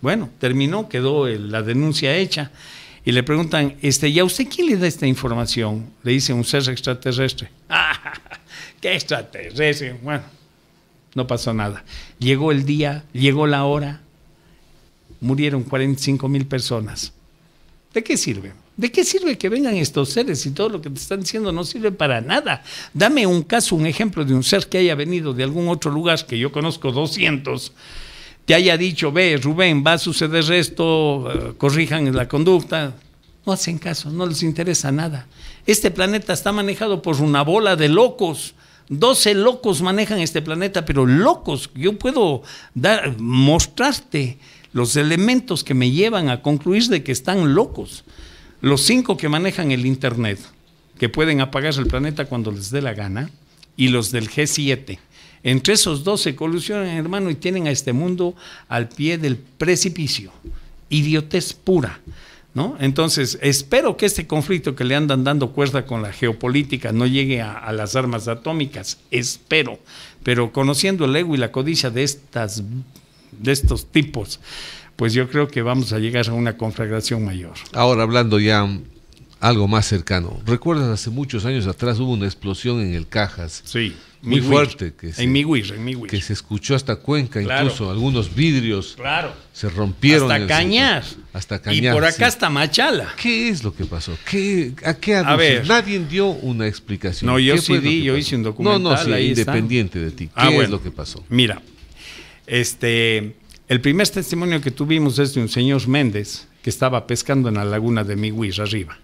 Bueno, terminó, quedó la denuncia hecha. Y le preguntan, este, ¿y a usted quién le da esta información? Le dice un ser extraterrestre. ¡Ah! ¿Qué extraterrestre? Bueno, no pasó nada. Llegó el día, llegó la hora, murieron 45 mil personas. ¿De qué sirve? ¿De qué sirve que vengan estos seres y todo lo que te están diciendo no sirve para nada? Dame un caso, un ejemplo de un ser que haya venido de algún otro lugar, que yo conozco 200, te haya dicho, ve, Rubén, va a suceder esto, eh, corrijan la conducta. No hacen caso, no les interesa nada. Este planeta está manejado por una bola de locos. 12 locos manejan este planeta, pero locos, yo puedo dar, mostrarte los elementos que me llevan a concluir de que están locos los cinco que manejan el Internet, que pueden apagar el planeta cuando les dé la gana, y los del G7. Entre esos dos se colusionan, hermano, y tienen a este mundo al pie del precipicio. Idiotez pura. ¿No? Entonces, espero que este conflicto que le andan dando cuerda con la geopolítica no llegue a, las armas atómicas, espero, pero conociendo el ego y la codicia de estas de estos tipos, pues yo creo que vamos a llegar a una conflagración mayor. Ahora hablando ya algo más cercano. ¿Recuerdas hace muchos años atrás hubo una explosión en el Cajas? Sí. Muy fuerte. Que se, en en Que se escuchó hasta Cuenca, incluso algunos vidrios. Claro. Se rompieron. Hasta Cañas. Hasta Y por acá hasta Machala. ¿Qué es lo que pasó? ¿A qué a ver. Nadie dio una explicación. No, yo sí yo hice un documental. No, no, independiente de ti. Ah, ¿Qué es lo que pasó? Mira, este, el primer testimonio que tuvimos es de un señor Méndez que estaba pescando en la laguna de Miguir arriba.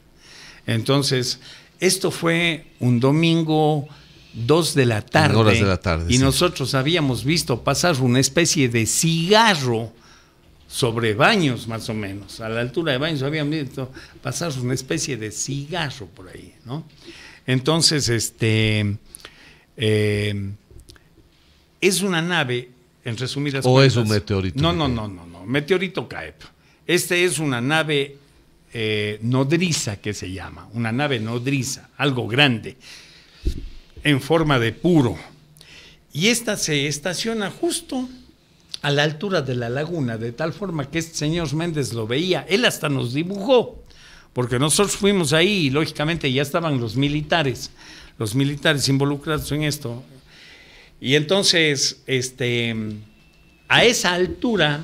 Entonces, esto fue un domingo 2 de la tarde. Horas de la tarde. Y nosotros habíamos visto pasar una especie de cigarro sobre baños, más o menos. A la altura de baños habíamos visto pasar una especie de cigarro por ahí, ¿no? Entonces, este. Eh, es una nave en resumidas ¿O es un meteorito? No, no, no, no, no. Meteorito CAEP. Este es una nave eh, nodriza que se llama, una nave nodriza, algo grande, en forma de puro. Y esta se estaciona justo a la altura de la laguna, de tal forma que este señor Méndez lo veía. Él hasta nos dibujó, porque nosotros fuimos ahí y lógicamente ya estaban los militares, los militares involucrados en esto, y entonces, este, a esa altura,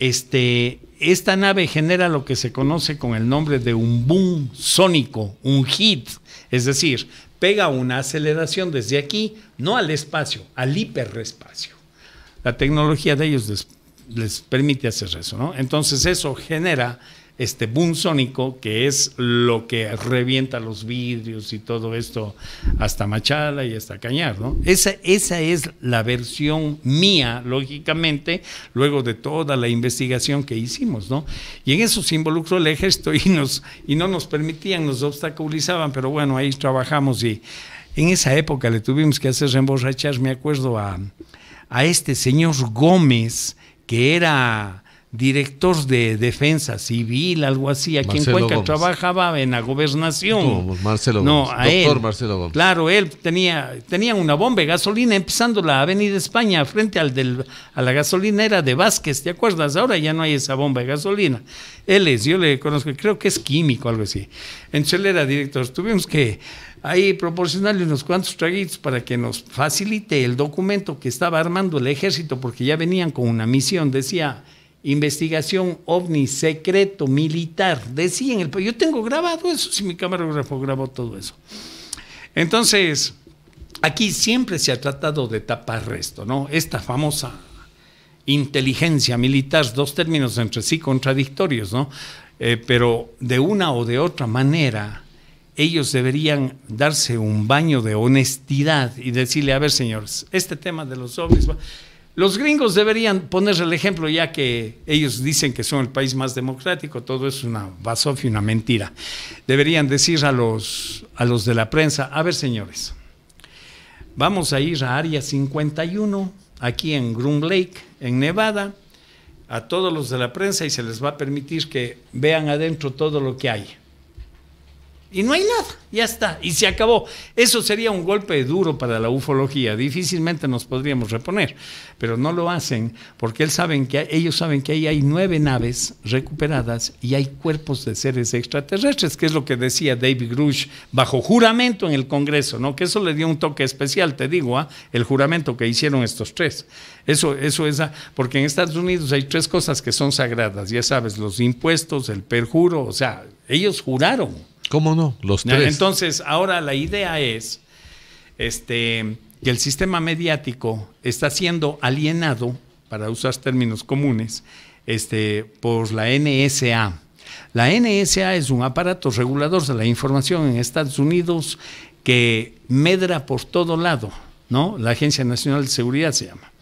este, esta nave genera lo que se conoce con el nombre de un boom sónico, un hit, es decir, pega una aceleración desde aquí, no al espacio, al hiperespacio. La tecnología de ellos les, les permite hacer eso, ¿no? Entonces eso genera este boom sónico, que es lo que revienta los vidrios y todo esto hasta Machala y hasta Cañar, ¿no? Esa, esa es la versión mía, lógicamente, luego de toda la investigación que hicimos, ¿no? Y en eso se involucró el ejército y, no nos permitían, nos obstaculizaban, pero bueno, ahí trabajamos y en esa época le tuvimos que hacer reemborrachar, me acuerdo, a, a este señor Gómez, que era director de defensa civil, algo así, aquí en Cuenca trabajaba en la gobernación. No, pues Marcelo no, Marcelo Gómez. Claro, él tenía, tenía una bomba de gasolina empezando la Avenida España frente al del, a la gasolinera de Vázquez, ¿te acuerdas? Ahora ya no hay esa bomba de gasolina. Él es, yo le conozco, creo que es químico, algo así. Entonces él director. Tuvimos que ahí proporcionarle unos cuantos traguitos para que nos facilite el documento que estaba armando el ejército, porque ya venían con una misión, decía investigación ovni secreto militar. Decía en el yo tengo grabado eso, si mi camarógrafo grabó todo eso. Entonces, aquí siempre se ha tratado de tapar esto ¿no? Esta famosa inteligencia militar, dos términos entre sí contradictorios, ¿no? Eh, pero de una o de otra manera, ellos deberían darse un baño de honestidad y decirle, a ver, señores, este tema de los ovnis... Los gringos deberían poner el ejemplo ya que ellos dicen que son el país más democrático, todo es una basofia, una mentira. Deberían decir a los, a los de la prensa, a ver señores, vamos a ir a Área 51, aquí en Groom Lake, en Nevada, a todos los de la prensa y se les va a permitir que vean adentro todo lo que hay y no hay nada, ya está, y se acabó. Eso sería un golpe duro para la ufología, difícilmente nos podríamos reponer, pero no lo hacen porque saben que, ellos saben que ahí hay nueve naves recuperadas y hay cuerpos de seres extraterrestres, que es lo que decía David Grush bajo juramento en el Congreso, ¿no? que eso le dio un toque especial, te digo, ¿ah? el juramento que hicieron estos tres. Eso, eso es, ¿ah? porque en Estados Unidos hay tres cosas que son sagradas, ya sabes, los impuestos, el perjuro, o sea, ellos juraron ¿Cómo no? Los tres. Entonces, ahora la idea es este, que el sistema mediático está siendo alienado, para usar términos comunes, este, por la NSA. La NSA es un aparato regulador de la información en Estados Unidos que medra por todo lado, ¿no? La Agencia Nacional de Seguridad se llama.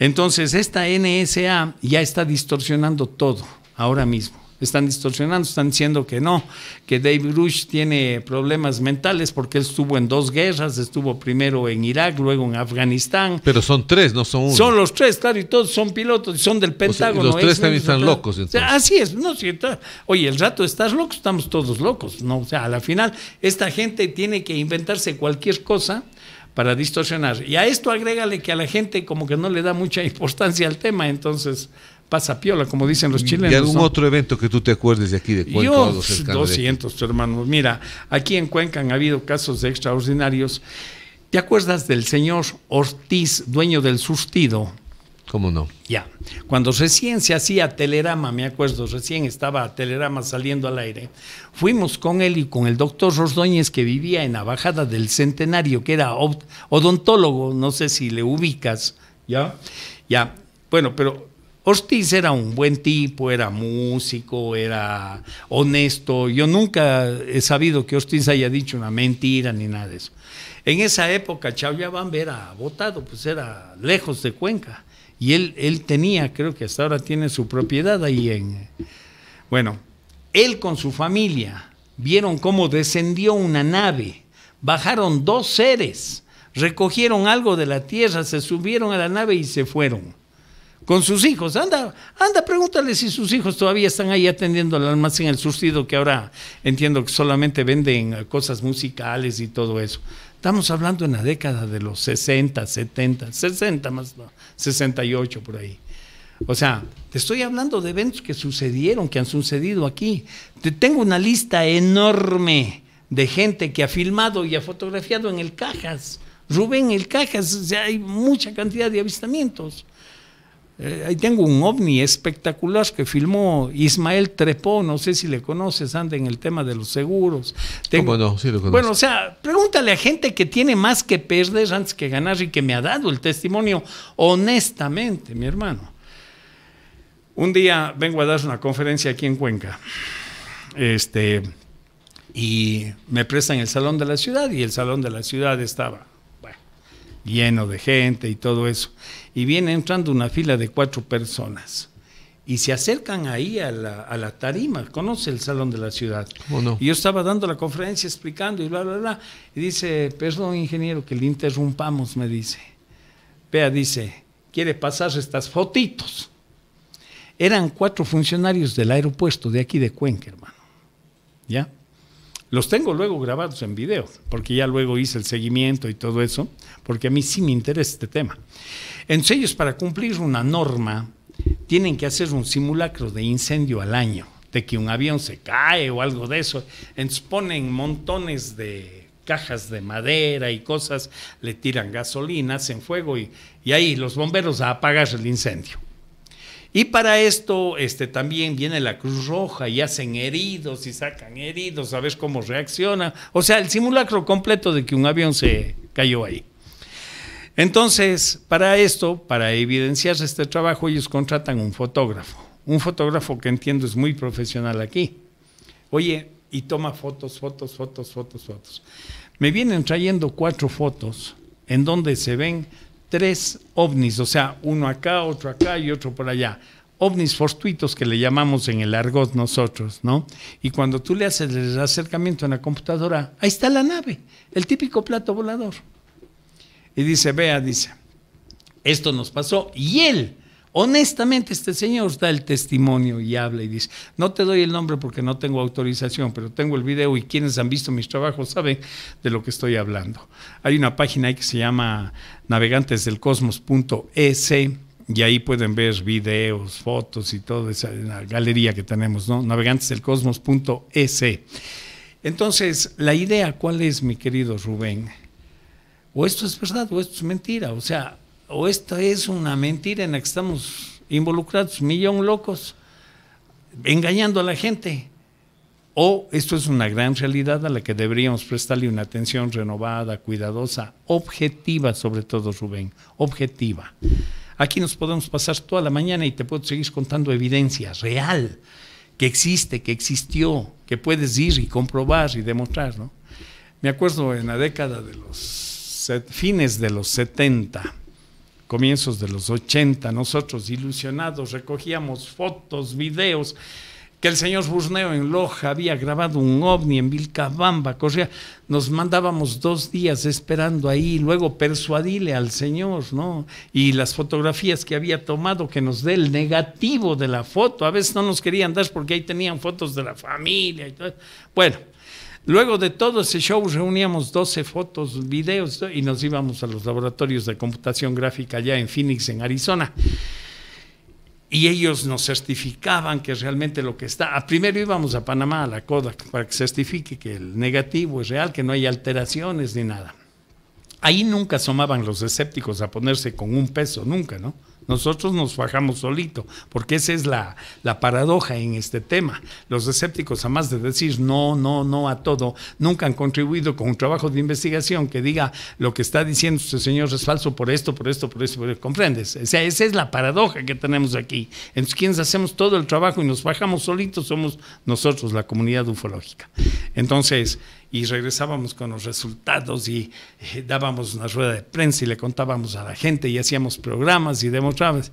Entonces, esta NSA ya está distorsionando todo ahora mismo están distorsionando, están diciendo que no, que David Rush tiene problemas mentales porque él estuvo en dos guerras, estuvo primero en Irak, luego en Afganistán. Pero son tres, no son uno. Son los tres, claro, y todos son pilotos, son del Pentágono. los tres también están locos. Entonces. así es, no, si oye, el rato estás loco, estamos todos locos, ¿no? O sea, a la final, esta gente tiene que inventarse cualquier cosa para distorsionar. Y a esto agrégale que a la gente como que no le da mucha importancia al tema, entonces pasa piola, como dicen los chilenos. ¿Y algún otro evento que tú te acuerdes de aquí de Cuenca? Yo, 200, hermanos. hermano. Mira, aquí en Cuenca han habido casos extraordinarios. ¿Te acuerdas del señor Ortiz, dueño del sustido? ¿Cómo no? Ya. Cuando recién se hacía Telerama, me acuerdo, recién estaba Telerama saliendo al aire, fuimos con él y con el doctor Rosdóñez, que vivía en la bajada del Centenario, que era odontólogo, no sé si le ubicas, ¿ya? Ya. Bueno, pero Ortiz era un buen tipo, era músico, era honesto. Yo nunca he sabido que Ortiz haya dicho una mentira ni nada de eso. En esa época Yabambe era votado, pues era lejos de Cuenca. Y él, él tenía, creo que hasta ahora tiene su propiedad ahí en... Bueno, él con su familia vieron cómo descendió una nave, bajaron dos seres, recogieron algo de la tierra, se subieron a la nave y se fueron con sus hijos. Anda, anda, pregúntale si sus hijos todavía están ahí atendiendo al almacén El Surtido, que ahora entiendo que solamente venden eh, cosas musicales y todo eso. Estamos hablando en la década de los 60, 70, 60 más, 68 por ahí. O sea, te estoy hablando de eventos que sucedieron, que han sucedido aquí. Te tengo una lista enorme de gente que ha filmado y ha fotografiado en el Cajas. Rubén, el Cajas, o hay mucha cantidad de avistamientos. Eh, ahí tengo un ovni espectacular que filmó Ismael Trepó, no sé si le conoces, anda en el tema de los seguros. Sí lo Bueno, o sea, pregúntale a gente que tiene más que perder antes que ganar y que me ha dado el testimonio honestamente, mi hermano. Un día vengo a dar una conferencia aquí en Cuenca. Este, y me prestan el salón de la ciudad y el salón de la ciudad estaba lleno de gente y todo eso. Y viene entrando una fila de cuatro personas. Y se acercan ahí a la, tarima, conoce el salón de la ciudad. Y yo estaba dando la conferencia explicando y bla, bla, bla. Y dice, perdón ingeniero, que le interrumpamos, me dice. vea dice, quiere pasar estas fotitos. Eran cuatro funcionarios del aeropuerto de aquí de Cuenca, hermano. ¿Ya? Los tengo luego grabados en video, porque ya luego hice el seguimiento y todo eso, porque a mí sí me interesa este tema. Entonces ellos para cumplir una norma tienen que hacer un simulacro de incendio al año, de que un avión se cae o algo de eso. Entonces ponen montones de cajas de madera y cosas, le tiran gasolina, hacen fuego y, y ahí los bomberos a apagar el incendio. Y para esto este, también viene la Cruz Roja y hacen heridos y sacan heridos, a ver cómo reacciona. O sea, el simulacro completo de que un avión se cayó ahí. Entonces, para esto, para evidenciar este trabajo, ellos contratan un fotógrafo. Un fotógrafo que entiendo es muy profesional aquí. Oye, y toma fotos, fotos, fotos, fotos, fotos. Me vienen trayendo cuatro fotos en donde se ven tres ovnis, o sea, uno acá, otro acá y otro por allá. Ovnis fortuitos que le llamamos en el argot nosotros, ¿no? Y cuando tú le haces el acercamiento en la computadora, ahí está la nave, el típico plato volador. Y dice, vea, dice, esto nos pasó y él Honestamente, este señor da el testimonio y habla y dice, no te doy el nombre porque no tengo autorización, pero tengo el video y quienes han visto mis trabajos saben de lo que estoy hablando. Hay una página ahí que se llama navegantesdelcosmos.es y ahí pueden ver videos, fotos y toda esa galería que tenemos, ¿no? navegantesdelcosmos.es. Entonces, la idea, ¿cuál es, mi querido Rubén? O esto es verdad o esto es mentira. O sea, o esto es una mentira en la que estamos involucrados, millón locos, engañando a la gente, o esto es una gran realidad a la que deberíamos prestarle una atención renovada, cuidadosa, objetiva sobre todo, Rubén, objetiva. Aquí nos podemos pasar toda la mañana y te puedo seguir contando evidencia real que existe, que existió, que puedes ir y comprobar y demostrar. Me acuerdo en la década de los fines de los 70, comienzos de los 80, nosotros ilusionados recogíamos fotos, videos, que el señor Busneo en Loja había grabado un ovni en Vilcabamba, nos mandábamos dos días esperando ahí, luego persuadile al señor, ¿no? Y las fotografías que había tomado, que nos dé el negativo de la foto, a veces no nos querían dar porque ahí tenían fotos de la familia y todo. Bueno, Luego de todo ese show reuníamos 12 fotos, videos y nos íbamos a los laboratorios de computación gráfica allá en Phoenix, en Arizona. Y ellos nos certificaban que realmente lo que está... Ah, primero íbamos a Panamá, a la Kodak, para que certifique que el negativo es real, que no hay alteraciones ni nada. Ahí nunca asomaban los escépticos a ponerse con un peso, nunca, ¿no? Nosotros nos fajamos solito, porque esa es la, paradoja en este tema. Los escépticos, a más de decir no, no, no a todo, nunca han contribuido con un trabajo de investigación que diga lo que está diciendo este señor es falso por esto, por esto, por esto, por ¿comprendes? sea, esa es la paradoja que tenemos aquí. Entonces, quienes hacemos todo el trabajo y nos fajamos solitos somos nosotros, la comunidad ufológica. Entonces, y regresábamos con los resultados y eh, dábamos una rueda de prensa y le contábamos a la gente y hacíamos programas y demostrábamos.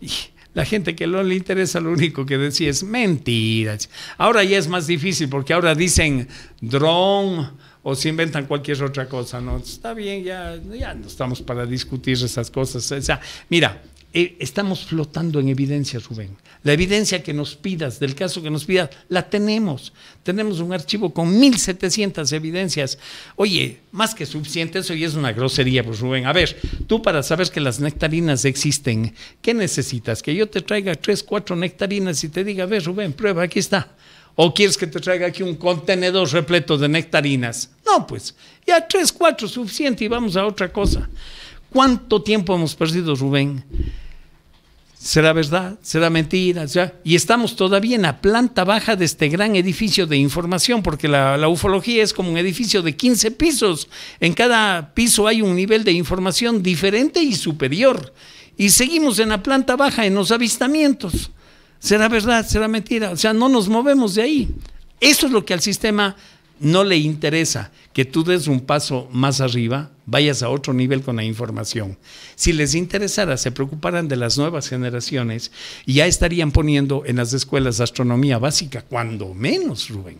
Y la gente que no le interesa lo único que decía es mentiras. Ahora ya es más difícil porque ahora dicen dron o se inventan cualquier otra cosa, ¿no? Está bien, ya, ya no estamos para discutir esas cosas. O sea, mira, eh, estamos flotando en evidencia, Rubén. La evidencia que nos pidas, del caso que nos pidas, la tenemos. Tenemos un archivo con 1.700 evidencias. Oye, más que suficiente, eso ya es una grosería, pues Rubén. A ver, tú para saber que las nectarinas existen, ¿qué necesitas? Que yo te traiga tres, cuatro nectarinas y te diga, a ver, Rubén, prueba, aquí está. ¿O quieres que te traiga aquí un contenedor repleto de nectarinas? No, pues, ya tres, cuatro, suficiente y vamos a otra cosa. ¿Cuánto tiempo hemos perdido, Rubén? ¿Será verdad? ¿Será mentira? Y estamos todavía en la planta baja de este gran edificio de información, porque la, la, ufología es como un edificio de 15 pisos. En cada piso hay un nivel de información diferente y superior. Y seguimos en la planta baja, en los avistamientos. ¿Será verdad? ¿Será mentira? O sea, no nos movemos de ahí. Eso es lo que al sistema no le interesa que tú des un paso más arriba, vayas a otro nivel con la información. Si les interesara, se preocuparan de las nuevas generaciones y ya estarían poniendo en las escuelas astronomía básica, cuando menos, Rubén.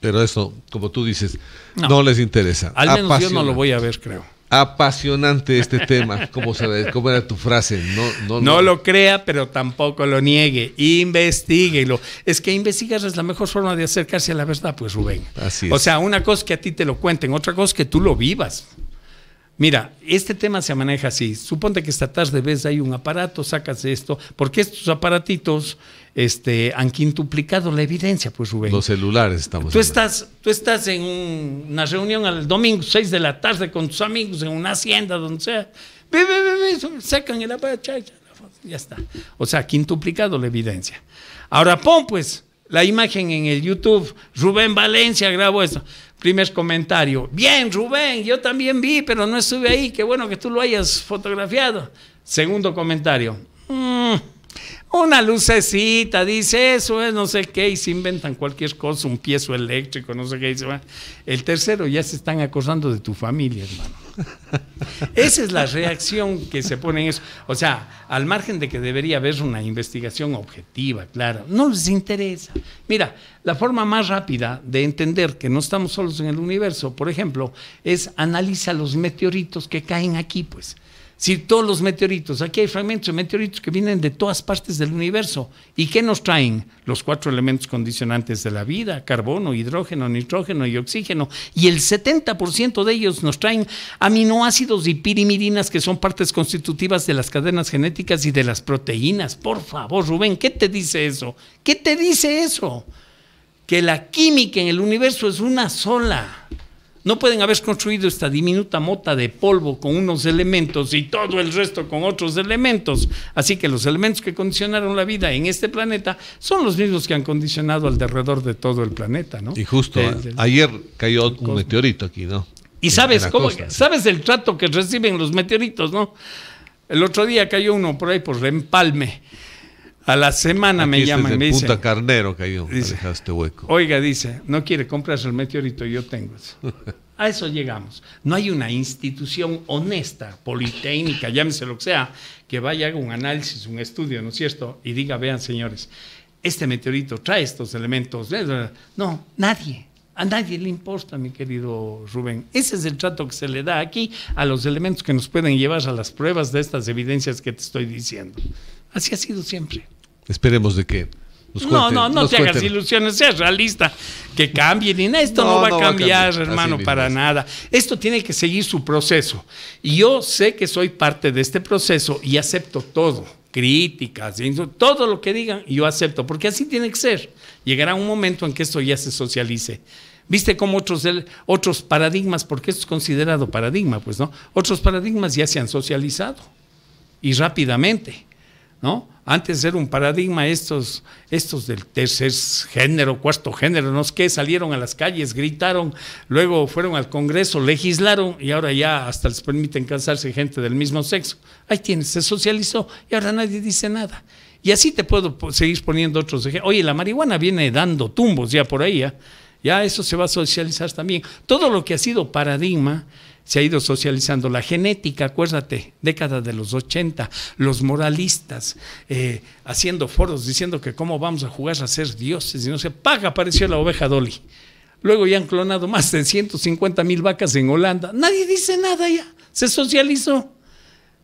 Pero eso, como tú dices, no, les interesa. Al menos yo no lo voy a ver, creo apasionante este tema, como, era tu frase. No, lo... crea, pero tampoco lo niegue. Investíguelo. Es que investigar es la mejor forma de acercarse a la verdad, pues Rubén. O sea, una cosa que a ti te lo cuenten, otra cosa que tú lo vivas. Mira, este tema se maneja así. Suponte que esta tarde ves hay un aparato, sacas esto, porque estos aparatitos este, han quintuplicado la evidencia, pues Rubén. Los celulares estamos. Tú estás, tú estás en una reunión al domingo, 6 de la tarde, con tus amigos en una hacienda, donde sea. Ve, ve, ve, sacan el aparato, ya está. O sea, quintuplicado la evidencia. Ahora pon, pues, la imagen en el YouTube. Rubén Valencia grabó eso primer comentario. Bien, Rubén, yo también vi, pero no estuve ahí. Qué bueno que tú lo hayas fotografiado. Segundo comentario. Mm una lucecita, dice eso es no sé qué, y se inventan cualquier cosa, un piezo eléctrico, no sé qué. dice El tercero ya se están acordando de tu familia, hermano. Esa es la reacción que se pone en eso. O sea, al margen de que debería haber una investigación objetiva, claro, no les interesa. Mira, la forma más rápida de entender que no estamos solos en el universo, por ejemplo, es analiza los meteoritos que caen aquí, pues. Si todos los meteoritos, aquí hay fragmentos de meteoritos que vienen de todas partes del universo. ¿Y qué nos traen? Los cuatro elementos condicionantes de la vida, carbono, hidrógeno, nitrógeno y oxígeno. Y el 70% de ellos nos traen aminoácidos y pirimidinas que son partes constitutivas de las cadenas genéticas y de las proteínas. Por favor, Rubén, ¿qué te dice eso? ¿Qué te dice eso? Que la química en el universo es una sola. No pueden haber construido esta diminuta mota de polvo con unos elementos y todo el resto con otros elementos. Así que los elementos que condicionaron la vida en este planeta son los mismos que han condicionado alrededor de todo el planeta, ¿no? Y justo ayer cayó un meteorito aquí, ¿no? Y sabes cómo, sabes el trato que reciben los meteoritos, ¿no? El otro día cayó uno por ahí por Empalme a la semana me este llaman y me dicen. Carnero dice, hueco. Oiga, dice, no quiere comprarse el meteorito, y yo tengo. eso. A eso llegamos. No hay una institución honesta, politécnica, llámese lo que sea, que vaya a un análisis, un estudio, ¿no es cierto? Y diga, vean, señores, este meteorito trae estos elementos. No, nadie. A nadie le importa, mi querido Rubén. Ese es el trato que se le da aquí a los elementos que nos pueden llevar a las pruebas de estas evidencias que te estoy diciendo. Así ha sido siempre. Esperemos de que No, no, no te hagas ilusiones, seas realista, que cambien. Esto no, va, a cambiar, hermano, para nada. Esto tiene que seguir su proceso. Y yo sé que soy parte de este proceso y acepto todo críticas, todo lo que digan, yo acepto, porque así tiene que ser. Llegará un momento en que esto ya se socialice. ¿Viste cómo otros, otros paradigmas, porque esto es considerado paradigma, pues no, otros paradigmas ya se han socializado y rápidamente. Antes era un paradigma estos, estos del tercer género, cuarto género, no sé qué, salieron a las calles, gritaron, luego fueron al Congreso, legislaron y ahora ya hasta les permiten casarse gente del mismo sexo. Ahí tienes, se socializó y ahora nadie dice nada. Y así te puedo seguir poniendo otros ejemplos. Oye, la marihuana viene dando tumbos ya por ahí, ¿eh? ya eso se va a socializar también. Todo lo que ha sido paradigma se ha ido socializando. La genética, acuérdate, década de los 80, los moralistas eh, haciendo foros diciendo que cómo vamos a jugar a ser dioses y no se paga, apareció la oveja Dolly. Luego ya han clonado más de 150 mil vacas en Holanda. Nadie dice nada ya, se socializó.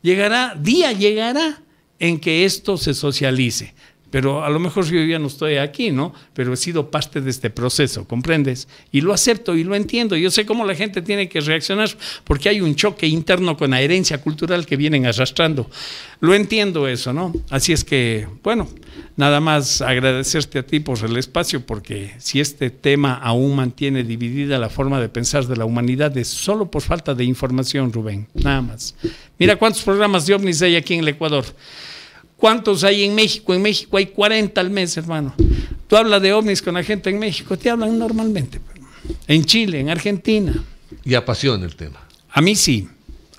Llegará, día llegará en que esto se socialice pero a lo mejor yo ya no estoy aquí, ¿no? Pero he sido parte de este proceso, ¿comprendes? Y lo acepto y lo entiendo. Yo sé cómo la gente tiene que reaccionar porque hay un choque interno con la herencia cultural que vienen arrastrando. Lo entiendo eso, ¿no? Así es que, bueno, nada más agradecerte a ti por el espacio porque si este tema aún mantiene dividida la forma de pensar de la humanidad es solo por falta de información, Rubén, nada más. Mira cuántos programas de ovnis hay aquí en el Ecuador. ¿Cuántos hay en México? En México hay 40 al mes, hermano. Tú hablas de ovnis con la gente en México, te hablan normalmente. En Chile, en Argentina. Y apasiona el tema. A mí sí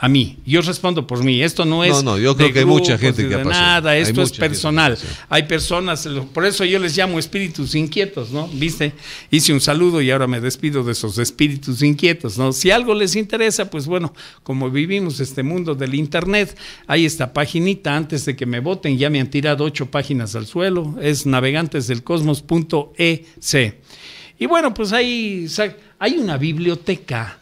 a mí. Yo respondo por mí. Esto no es. No, no, yo creo que hay mucha gente que Nada, esto es personal. Hay personas, por eso yo les llamo espíritus inquietos, ¿no? ¿Viste? Hice un saludo y ahora me despido de esos espíritus inquietos, ¿no? Si algo les interesa, pues bueno, como vivimos este mundo del Internet, hay esta paginita antes de que me voten, ya me han tirado ocho páginas al suelo, es navegantesdelcosmos.ec. Y bueno, pues ahí hay una biblioteca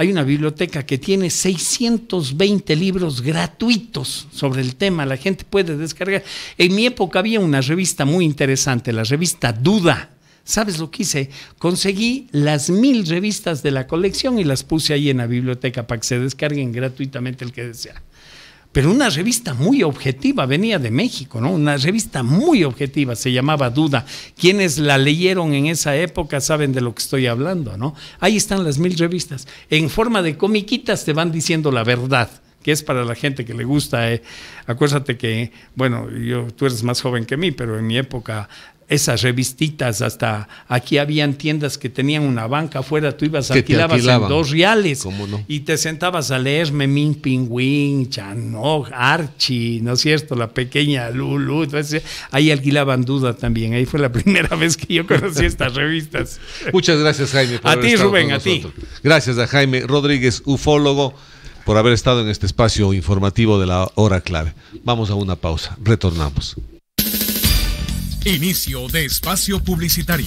hay una biblioteca que tiene 620 libros gratuitos sobre el tema, la gente puede descargar. En mi época había una revista muy interesante, la revista Duda. ¿Sabes lo que hice? Conseguí las mil revistas de la colección y las puse ahí en la biblioteca para que se descarguen gratuitamente el que desea pero una revista muy objetiva, venía de México, ¿no? Una revista muy objetiva, se llamaba Duda. Quienes la leyeron en esa época saben de lo que estoy hablando, ¿no? Ahí están las mil revistas. En forma de comiquitas te van diciendo la verdad que es para la gente que le gusta. ¿eh? Acuérdate que, bueno, tú eres más joven que mí, pero en mi época esas revistitas, hasta aquí habían tiendas que tenían una banca afuera, tú ibas, alquilabas en dos reales y te sentabas a leer Memín Pingüín, no Archie, ¿no es cierto? La pequeña Lulu, ahí alquilaban Duda también, ahí fue la primera vez que yo conocí estas revistas. Muchas gracias Jaime. a ti Rubén, a ti. Gracias a Jaime Rodríguez, ufólogo por haber estado en este espacio informativo de la hora clave. Vamos a una pausa, retornamos. Inicio de espacio publicitario.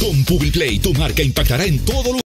Con PubliPlay, tu marca impactará en todo lugar.